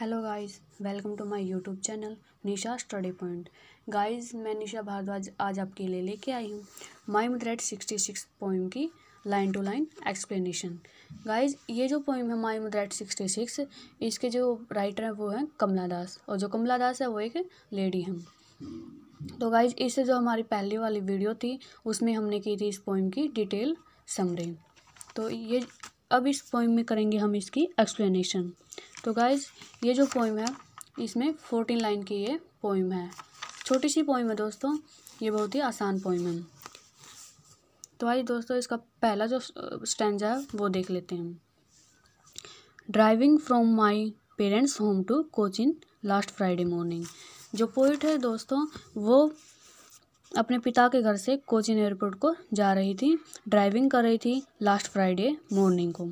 hello guys welcome to my YouTube channel Nisha study point guys मैं निशा भारद्वाज आज आपके लिए लेके आई हूँ my mother at sixty six poem की line to line explanation guys ये जो पोइम है माई मुद्रेट सिक्सटी सिक्स इसके जो राइटर हैं वो हैं कमला दास और जो कमला दास है वो एक लेडी हैं तो गाइज इससे जो हमारी पहली वाली वीडियो थी उसमें हमने की थी इस पोइम की डिटेल समरी तो ये अब इस पोइम में करेंगे हम इसकी एक्सप्लेनेशन तो गाइज़ ये जो पोइम है इसमें फोर्टीन लाइन की ये पोइम है छोटी सी पोइम है दोस्तों ये बहुत ही आसान पोइम है तो आइए दोस्तों इसका पहला जो स्टैंडा है वो देख लेते हैं driving from my parents home to Cochin last Friday morning जो पोइट है दोस्तों वो अपने पिता के घर से कोचिन एयरपोर्ट को जा रही थी ड्राइविंग कर रही थी लास्ट फ्राइडे मॉर्निंग को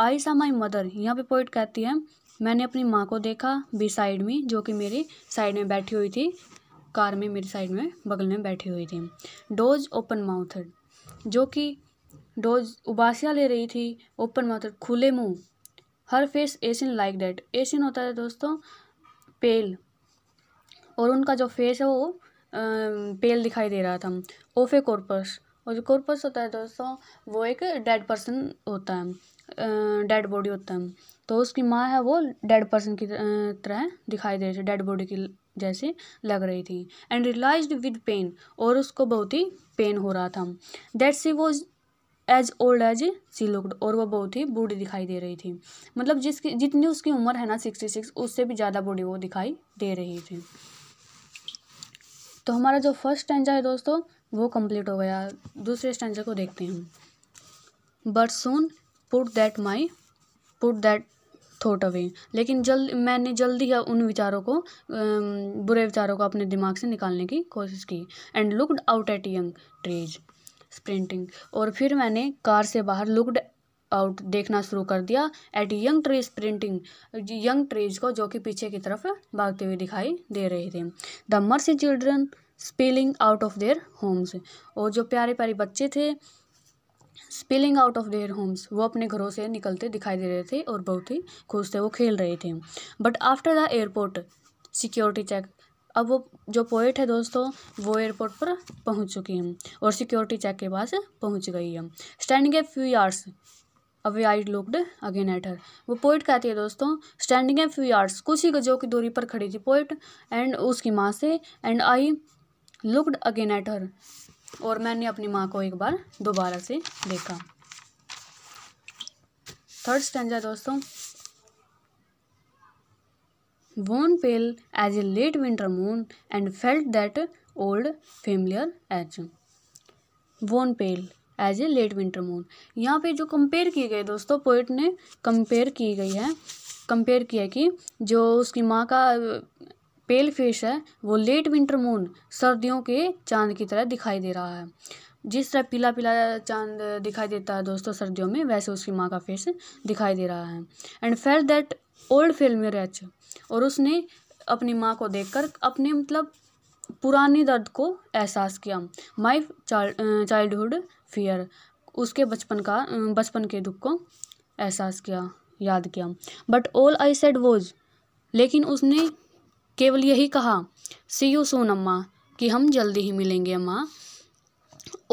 आई सा माई मदर यहाँ पे पोइट कहती है मैंने अपनी माँ को देखा बी साइड में जो कि मेरी साइड में बैठी हुई थी कार में मेरी साइड में बगल में बैठी हुई थी डोज ओपन माउथड जो कि डोज उबासिया ले रही थी ओपन माउथड खुले मुंह her face ashen like that ashen होता है दोस्तों पेल और उनका जो फेस है वो पेल दिखाई दे रहा था ओफे कॉर्पस और जो कॉर्पस होता है दोस्तों वो एक डेड पर्सन होता है डेड बॉडी होता है तो उसकी माँ है वो डेड पर्सन की तरह दिखाई दे रही थी डेड बॉडी की जैसी लग रही थी एंड रियलाइज विद पेन और उसको बहुत ही पेन हो रहा था that she was as old as she looked और वो बहुत ही बूढ़ी दिखाई दे रही थी मतलब जिसकी जितनी उसकी उम्र है ना सिक्सटी सिक्स उससे भी ज़्यादा बूढ़ी वो दिखाई दे रही थी तो हमारा जो फर्स्ट स्टैंडा है दोस्तों वो कंप्लीट हो गया दूसरे स्टैंडा को देखते हैं but soon put that my put that thought away लेकिन जल्द मैंने जल्दी उन विचारों को बुरे विचारों को अपने दिमाग से निकालने की कोशिश की and looked out at young trees sprinting और फिर मैंने कार से बाहर लुकड आउट देखना शुरू कर दिया at young trees sprinting young trees को जो कि पीछे की तरफ भागते हुए दिखाई दे रहे थे the merry children spilling out of their homes और जो प्यारे प्यारे बच्चे थे spilling out of their homes वो अपने घरों से निकलते दिखाई दे रहे थे और बहुत ही खुश थे वो खेल रहे थे but after the airport security check अब वो जो पोइट है दोस्तों वो एयरपोर्ट पर पहुंच चुकी हैं और सिक्योरिटी चेक के पास पहुंच गई है standing a few yards away I looked again at her वो पोइट कहती है दोस्तों स्टैंडिंग ए फ्यू यार्ड्स कुछ ही गजों की दूरी पर खड़ी थी पोइट एंड उसकी माँ से and I looked again at her और मैंने अपनी माँ को एक बार दोबारा से देखा थर्ड स्टेंजा दोस्तों wan pale as a late winter moon and felt that old familiar ache wan pale as a late winter moon यहाँ पे जो कंपेयर किए गए दोस्तों पोइट ने कंपेयर की गई है कंपेयर किया कि जो उसकी माँ का पेल फेस है वो लेट विंटर मून सर्दियों के चांद की तरह दिखाई दे रहा है जिस तरह पीला पीला चांद दिखाई देता है दोस्तों सर्दियों में वैसे उसकी माँ का फेस दिखाई दे रहा है एंड फेल दैट ओल्ड फिल्म रेच और उसने अपनी माँ को देखकर अपने मतलब पुराने दर्द को एहसास किया माई चाइल्डहुड फियर उसके बचपन का बचपन के दुख को एहसास किया याद किया but all I said was लेकिन उसने केवल यही कहा सी यू सोन अम्मा कि हम जल्दी ही मिलेंगे अम्मा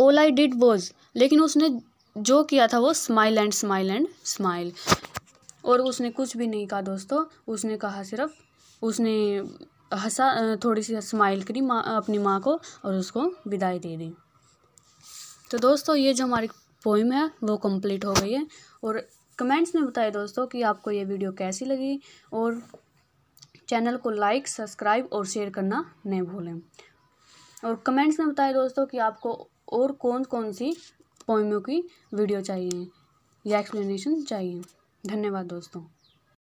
ओल आई डिड वॉज लेकिन उसने जो किया था वो smile and smile and smile और उसने कुछ भी नहीं कहा दोस्तों उसने कहा सिर्फ उसने हंसा थोड़ी सी स्माइल करी माँ अपनी माँ को और उसको विदाई दे दी तो दोस्तों ये जो हमारी पोइम है वो कंप्लीट हो गई है और कमेंट्स में बताए दोस्तों कि आपको ये वीडियो कैसी लगी और चैनल को लाइक सब्सक्राइब और शेयर करना नहीं भूलें और कमेंट्स में बताएं दोस्तों कि आपको और कौन कौन सी पोइमों की वीडियो चाहिए या एक्सप्लेनेशन चाहिए धन्यवाद दोस्तों